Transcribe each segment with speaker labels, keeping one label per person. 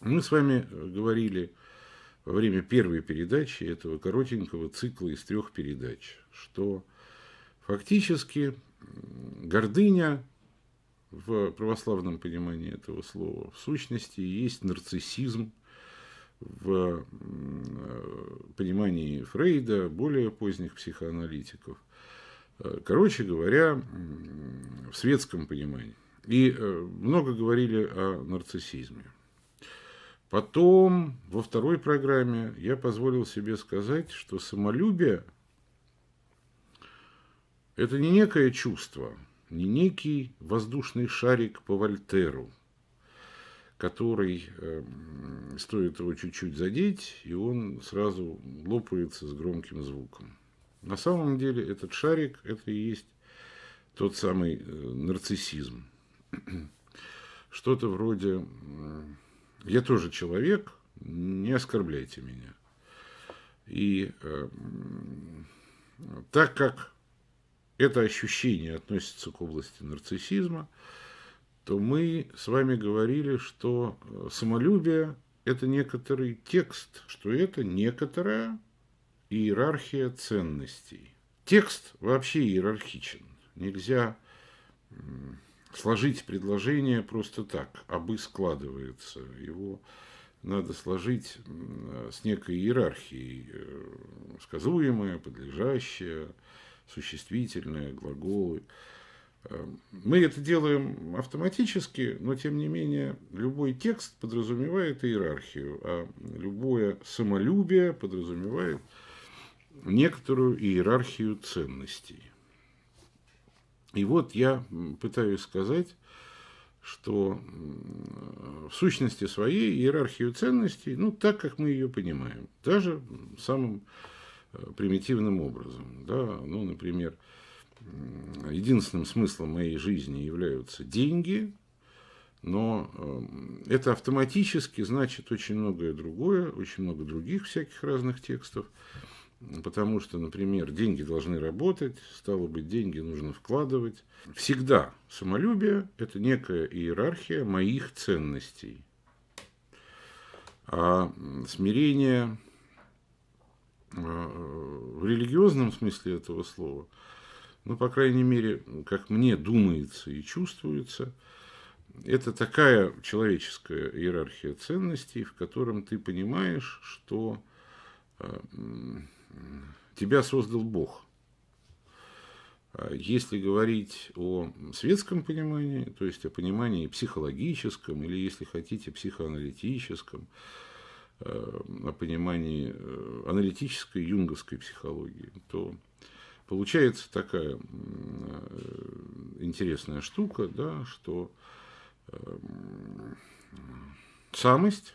Speaker 1: Мы с вами э, говорили во время первой передачи этого коротенького цикла из трех передач, что фактически гордыня в православном понимании этого слова в сущности есть нарциссизм в э, понимании Фрейда, более поздних психоаналитиков. Э, короче говоря, в светском понимании. И много говорили о нарциссизме. Потом, во второй программе, я позволил себе сказать, что самолюбие – это не некое чувство, не некий воздушный шарик по Вольтеру, который, э, стоит его чуть-чуть задеть, и он сразу лопается с громким звуком. На самом деле этот шарик – это и есть тот самый э, нарциссизм. Что-то вроде я тоже человек, не оскорбляйте меня. И э, так как это ощущение относится к области нарциссизма, то мы с вами говорили, что э, самолюбие – это некоторый текст, что это некоторая иерархия ценностей. Текст вообще иерархичен. Нельзя сложить предложение просто так, абы складывается. Его надо сложить с некой иерархией, э, сказуемое, подлежащее, существительное, глаголы. Эм, мы это делаем автоматически, но тем не менее любой текст подразумевает иерархию, а любое самолюбие подразумевает некоторую иерархию ценностей. И вот я пытаюсь сказать, что в сущности своей иерархию ценностей, ну, так, как мы ее понимаем, даже самым э, примитивным образом, да, ну, например, единственным смыслом моей жизни являются деньги, но э, это автоматически значит очень многое другое, очень много других всяких разных текстов. Потому что, например, деньги должны работать, стало быть, деньги нужно вкладывать. Всегда самолюбие – это некая иерархия моих ценностей. А смирение а, в религиозном смысле этого слова, ну, по крайней мере, как мне думается и чувствуется, это такая человеческая иерархия ценностей, в котором ты понимаешь, что а, тебя создал Бог. А если говорить о светском понимании, то есть о понимании психологическом или, если хотите, психоаналитическом, э, о понимании э, аналитической юнговской психологии, то получается такая э, интересная штука, да, что самость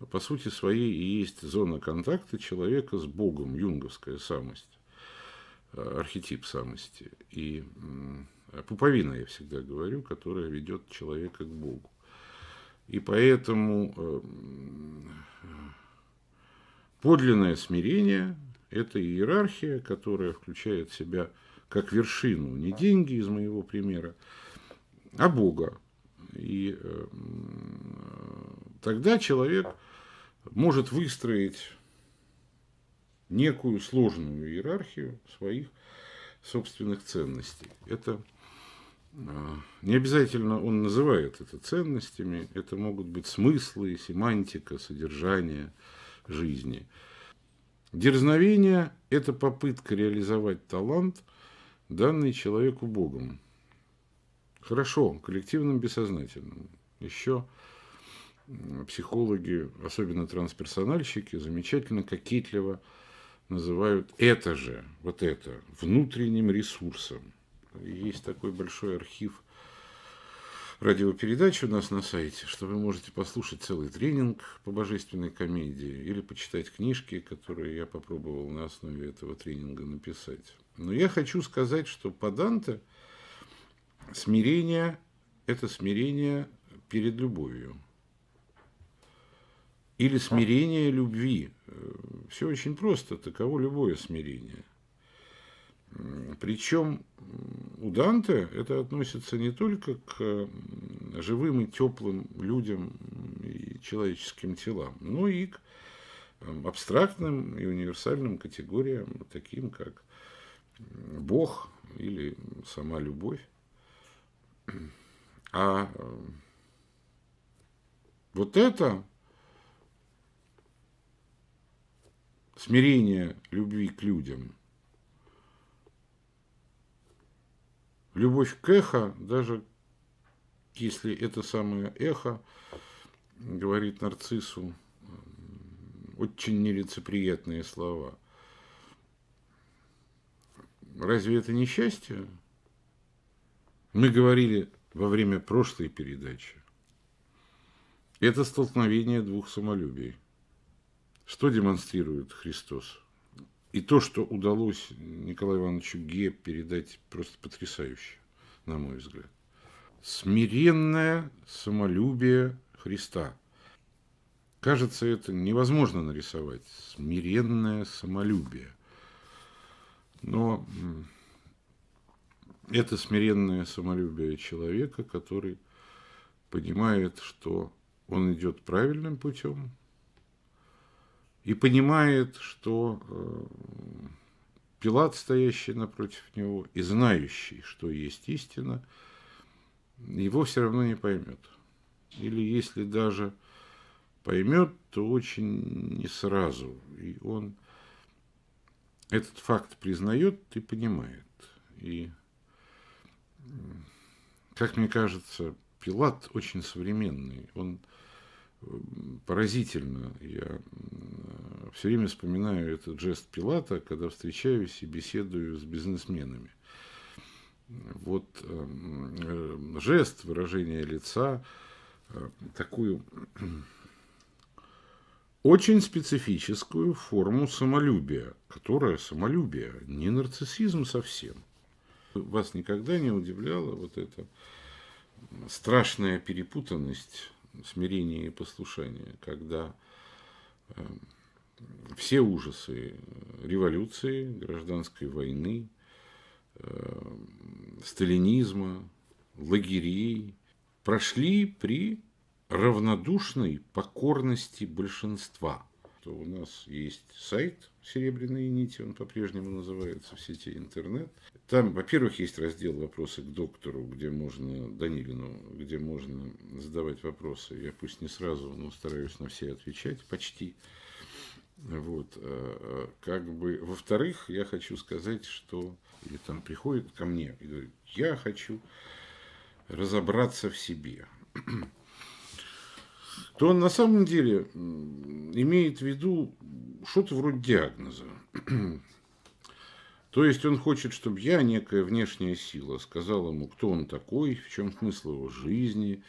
Speaker 1: а по сути своей и есть зона контакта человека с Богом, юнговская самость, э, архетип самости. И пуповина, я всегда говорю, которая ведет человека к Богу. И поэтому э, подлинное смирение – это иерархия, которая включает в себя как вершину не деньги из моего примера, а Бога. И э, тогда человек может выстроить некую сложную иерархию своих собственных ценностей. Это а, не обязательно он называет это ценностями, это могут быть смыслы, семантика, содержание жизни. Дерзновение – это попытка реализовать талант, данный человеку Богом. Хорошо, коллективным бессознательным. Еще психологи, особенно трансперсональщики, замечательно кокетливо называют это же, вот это, внутренним ресурсом. Есть такой большой архив радиопередач у нас на сайте, что вы можете послушать целый тренинг по божественной комедии или почитать книжки, которые я попробовал на основе этого тренинга написать. Но я хочу сказать, что по Данте смирение – это смирение перед любовью – или смирение любви. Все очень просто, таково любое смирение. Причем у Данте это относится не только к живым и теплым людям и человеческим телам, но и к абстрактным и универсальным категориям, таким как Бог или сама любовь. А вот это смирения, любви к людям. Любовь к эхо, даже если это самое эхо, говорит нарциссу, очень нелицеприятные слова. Разве это не счастье? Мы говорили во время прошлой передачи. Это столкновение двух самолюбий – что демонстрирует Христос? И то, что удалось Николаю Ивановичу Ге передать, просто потрясающе, на мой взгляд. Смиренное самолюбие Христа. Кажется, это невозможно нарисовать. Смиренное самолюбие. Но это смиренное самолюбие человека, который понимает, что он идет правильным путем, и понимает, что э, Пилат, стоящий напротив него, и знающий, что есть истина, его все равно не поймет. Или если даже поймет, то очень не сразу. И он этот факт признает и понимает. И, как мне кажется, Пилат очень современный. Он э, поразительно, я все время вспоминаю этот жест Пилата, когда встречаюсь и беседую с бизнесменами. Вот эм, э, жест выражение лица, э, такую очень специфическую форму самолюбия, которая самолюбие, не нарциссизм совсем. Вас никогда не удивляла вот эта страшная перепутанность смирения и послушания, когда эм, все ужасы революции, гражданской войны, э, сталинизма, лагерей прошли при равнодушной покорности большинства. То у нас есть сайт «Серебряные нити», он по-прежнему называется в сети интернет. Там, во-первых, есть раздел «Вопросы к доктору», где можно, Данилину, где можно задавать вопросы. Я пусть не сразу, но стараюсь на все отвечать почти. Вот, э, э, как бы, во-вторых, я хочу сказать, что или там приходит ко мне и говорит, я хочу разобраться в себе, то он на самом деле имеет в виду что-то вроде диагноза. То есть он хочет, чтобы я, некая внешняя сила, сказала ему, кто он такой, в чем смысл его жизни,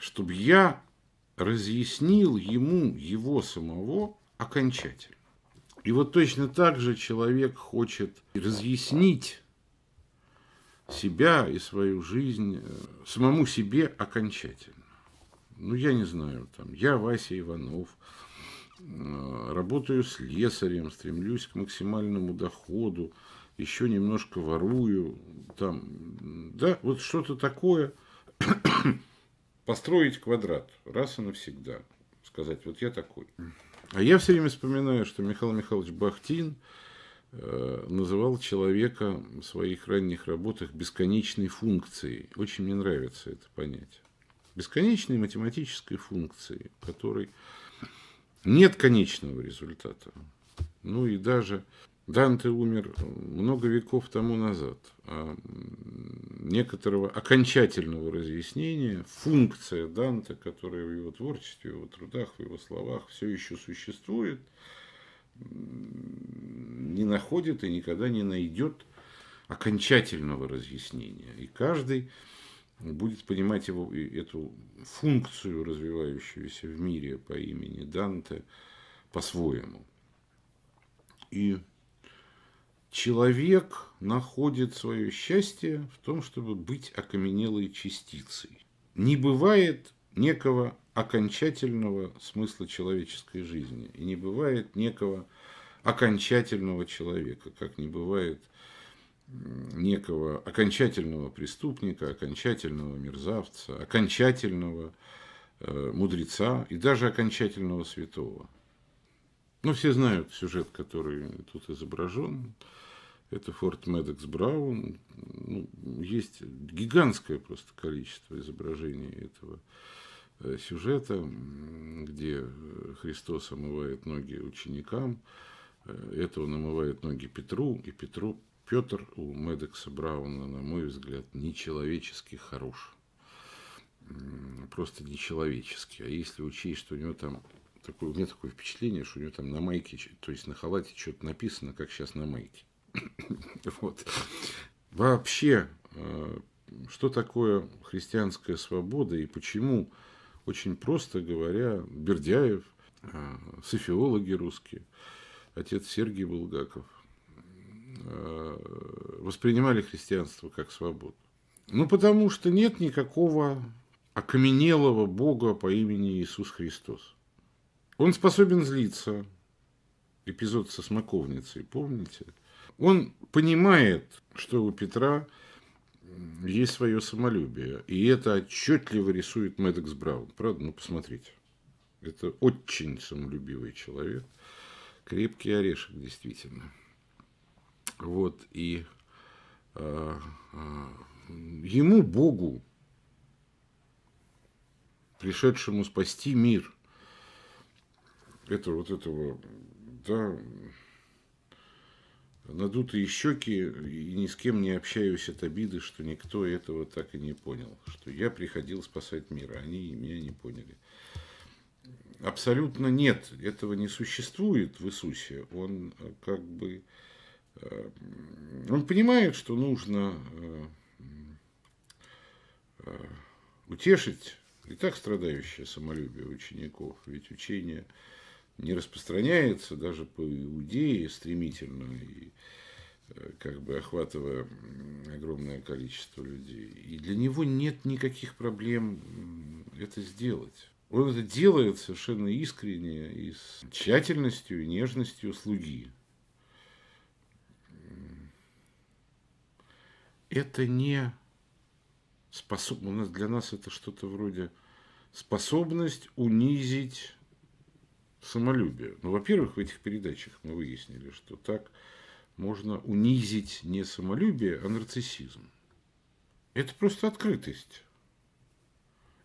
Speaker 1: чтобы я разъяснил ему его самого окончательно. И вот точно так же человек хочет разъяснить себя и свою жизнь э, самому себе окончательно. Ну, я не знаю, там, я Вася Иванов, э, работаю с лесарем, стремлюсь к максимальному доходу, еще немножко ворую, там, да, вот что-то такое, Построить квадрат раз и навсегда. Сказать, вот я такой. А я все время вспоминаю, что Михаил Михайлович Бахтин э, называл человека в своих ранних работах бесконечной функцией. Очень мне нравится это понятие. Бесконечной математической функцией, которой нет конечного результата. Ну и даже Данте умер много веков тому назад. А некоторого окончательного разъяснения функция Данте, которая в его творчестве, в его трудах, в его словах все еще существует, не находит и никогда не найдет окончательного разъяснения. И каждый будет понимать его, эту функцию, развивающуюся в мире по имени Данте, по-своему. И Человек находит свое счастье в том, чтобы быть окаменелой частицей. Не бывает некого окончательного смысла человеческой жизни. И не бывает некого окончательного человека, как не бывает некого окончательного преступника, окончательного мерзавца, окончательного э, мудреца и даже окончательного святого. Ну, все знают сюжет, который тут изображен. Это Форт Медекс Браун. Ну, есть гигантское просто количество изображений этого э, сюжета, где э, Христос омывает ноги ученикам. Э, это он омывает ноги Петру, и Петру Петр у Медекса Брауна, на мой взгляд, нечеловечески хорош. Просто нечеловечески. А если учесть, что у него там такое, у меня такое впечатление, что у него там на майке, то есть на халате что-то написано, как сейчас на майке. вот. Вообще, э, что такое христианская свобода и почему, очень просто говоря, Бердяев, э, софиологи русские, отец Сергей Булгаков, э, воспринимали христианство как свободу. Ну, потому что нет никакого окаменелого Бога по имени Иисус Христос. Он способен злиться. Эпизод со смоковницей, помните? Он понимает, что у Петра есть свое самолюбие. И это отчетливо рисует Мэддокс Браун. Правда? Ну, посмотрите. Это очень самолюбивый человек. Крепкий орешек, действительно. Вот, и э, э, ему, Богу, пришедшему спасти мир – это вот этого, да, надутые щеки и ни с кем не общаюсь от обиды, что никто этого так и не понял, что я приходил спасать мир, а они меня не поняли. Абсолютно нет, этого не существует в Иисусе. Он э, как бы, э, он понимает, что нужно э, утешить и так страдающее самолюбие учеников, ведь учение – не распространяется даже по Иудее стремительно, и, э, как бы охватывая огромное количество людей. И для него нет никаких проблем это сделать. Он это делает совершенно искренне и с тщательностью и нежностью слуги. Это не способ... У нас для нас это что-то вроде способность унизить самолюбие. Ну, во-первых, в этих передачах мы выяснили, что так можно унизить не самолюбие, а нарциссизм. Это просто открытость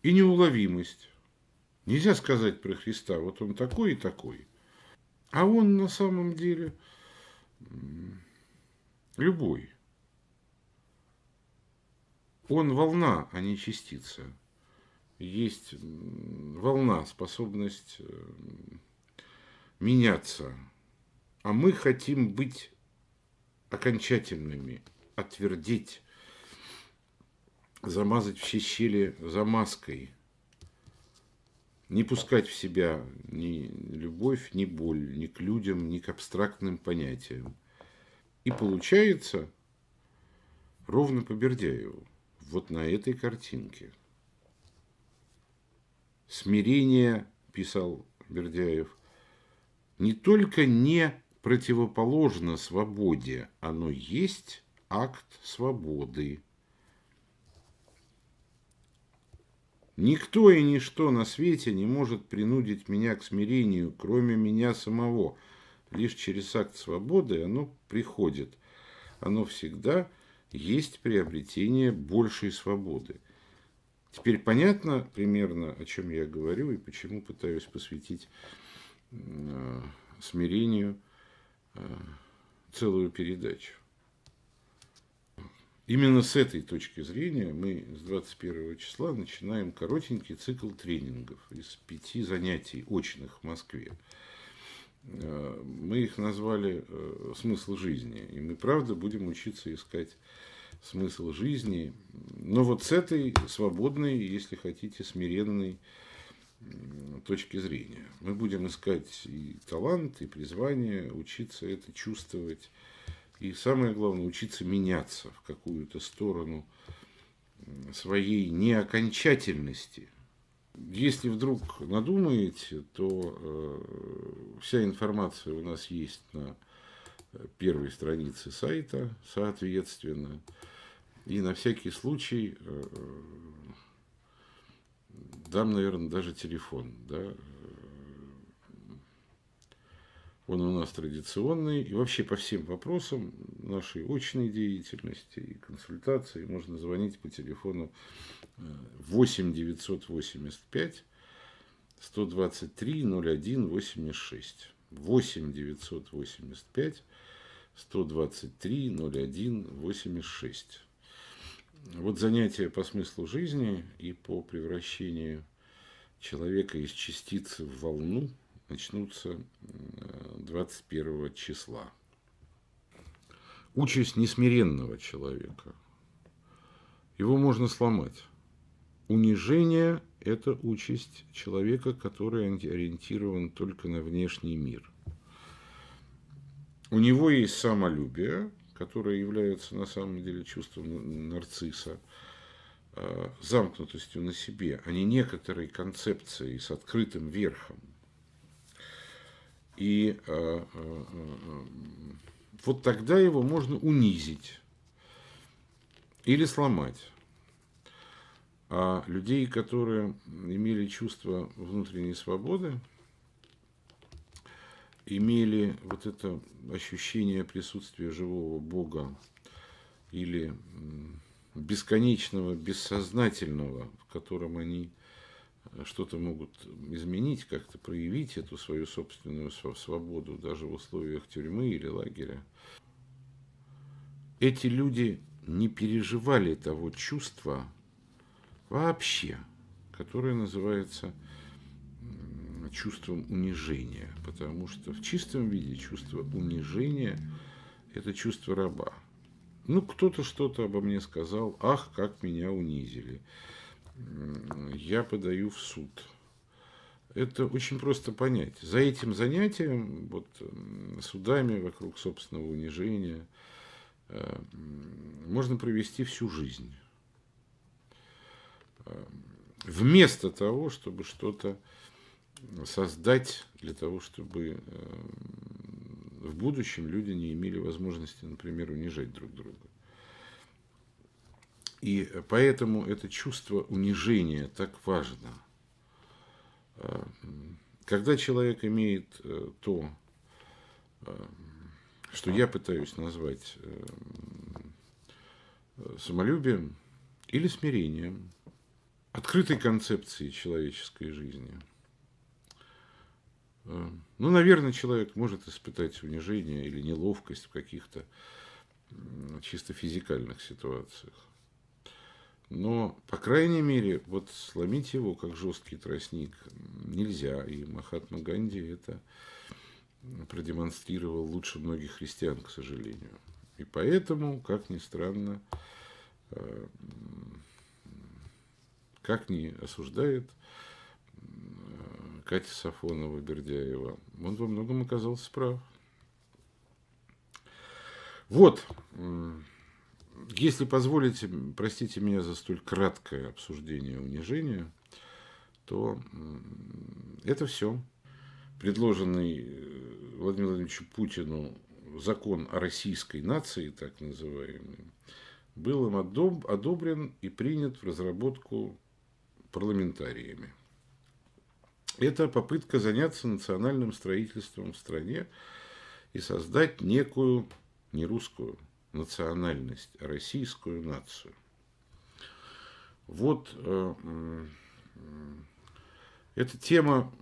Speaker 1: и неуловимость. Нельзя сказать про Христа, вот он такой и такой. А он на самом деле любой. Он волна, а не частица есть волна, способность э, меняться. А мы хотим быть окончательными, отвердить, замазать все щели замазкой, не пускать в себя ни любовь, ни боль, ни к людям, ни к абстрактным понятиям. И получается ровно по Бердяеву, вот на этой картинке – Смирение, писал Бердяев, не только не противоположно свободе, оно есть акт свободы. Никто и ничто на свете не может принудить меня к смирению, кроме меня самого. Лишь через акт свободы оно приходит. Оно всегда есть приобретение большей свободы. Теперь понятно примерно, о чем я говорю и почему пытаюсь посвятить э, смирению э, целую передачу. Именно с этой точки зрения мы с 21 числа начинаем коротенький цикл тренингов из пяти занятий очных в Москве. Э, мы их назвали э, «Смысл жизни», и мы, правда, будем учиться искать смысл жизни. Но вот с этой свободной, если хотите, смиренной точки зрения. Мы будем искать и талант, и призвание, учиться это чувствовать. И самое главное, учиться меняться в какую-то сторону своей неокончательности. Если вдруг надумаете, то э, вся информация у нас есть на э, первой странице сайта, соответственно. И на всякий случай э, э, дам, наверное, даже телефон. Да? Э. Он у нас традиционный. И вообще по всем вопросам нашей очной деятельности и консультации можно звонить по телефону 8 985 123 01 86. 8 985 123 01 86 вот занятие по смыслу жизни и по превращению человека из частицы в волну начнутся 21 числа. Участь несмиренного человека. Его можно сломать. Унижение – это участь человека, который ориентирован только на внешний мир. У него есть самолюбие – которая является на самом деле чувством нарцисса, э, замкнутостью на себе, а не некоторой концепцией с открытым верхом. И э, э, вот тогда его можно унизить или сломать. А людей, которые имели чувство внутренней свободы, имели вот это ощущение присутствия живого Бога или бесконечного, бессознательного, в котором они э, что-то могут изменить, как-то проявить эту свою собственную свободу даже в условиях тюрьмы или лагеря. Эти люди не переживали того чувства вообще, которое называется чувством унижения, потому что в чистом виде чувство унижения – это чувство раба. Ну, кто-то что-то обо мне сказал, ах, как меня унизили. Я подаю в суд. Это очень просто понять. За этим занятием, вот судами вокруг собственного унижения, э, можно провести всю жизнь э, вместо того, чтобы что-то создать для того, чтобы э, в будущем люди не имели возможности, например, унижать друг друга. И поэтому это чувство унижения так важно. Э, когда человек имеет э, то, что я пытаюсь назвать самолюбием или смирением, открытой концепции человеческой жизни – Эм, ну, наверное, человек может испытать унижение или неловкость в каких-то чисто физикальных ситуациях. Но, по крайней мере, вот сломить его, как жесткий тростник, нельзя. И Махатма Ганди это продемонстрировал лучше многих христиан, к сожалению. И поэтому, как ни странно, э, как ни осуждает Катя Сафонова, Бердяева, он во многом оказался прав. Вот, если позволите, простите меня за столь краткое обсуждение унижения, то это все. Предложенный э, Владимиру Владимировичу Путину закон о российской нации, так называемый, был им одобрен и принят в разработку парламентариями это попытка заняться национальным строительством в стране и создать некую не русскую национальность, а российскую нацию. Вот э, это тема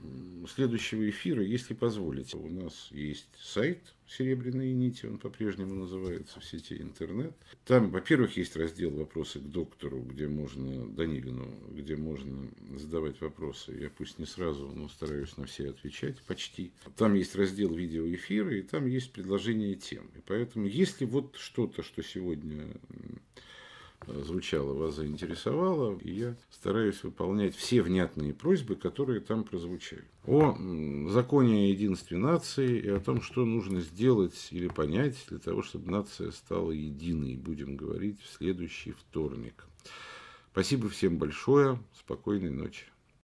Speaker 1: следующего эфира, если позволите. У нас есть сайт «Серебряные нити», он по-прежнему называется в сети интернет. Там, во-первых, есть раздел «Вопросы к доктору», где можно, Данилину, где можно задавать вопросы. Я пусть не сразу, но стараюсь на все отвечать, почти. Там есть раздел «Видеоэфиры», и там есть предложение тем. И поэтому, если вот что-то, что сегодня звучало, вас заинтересовало, и я стараюсь выполнять все внятные просьбы, которые там прозвучали. О законе о единстве нации и о том, что нужно сделать или понять для того, чтобы нация стала единой, будем говорить в следующий вторник. Спасибо всем большое, спокойной ночи.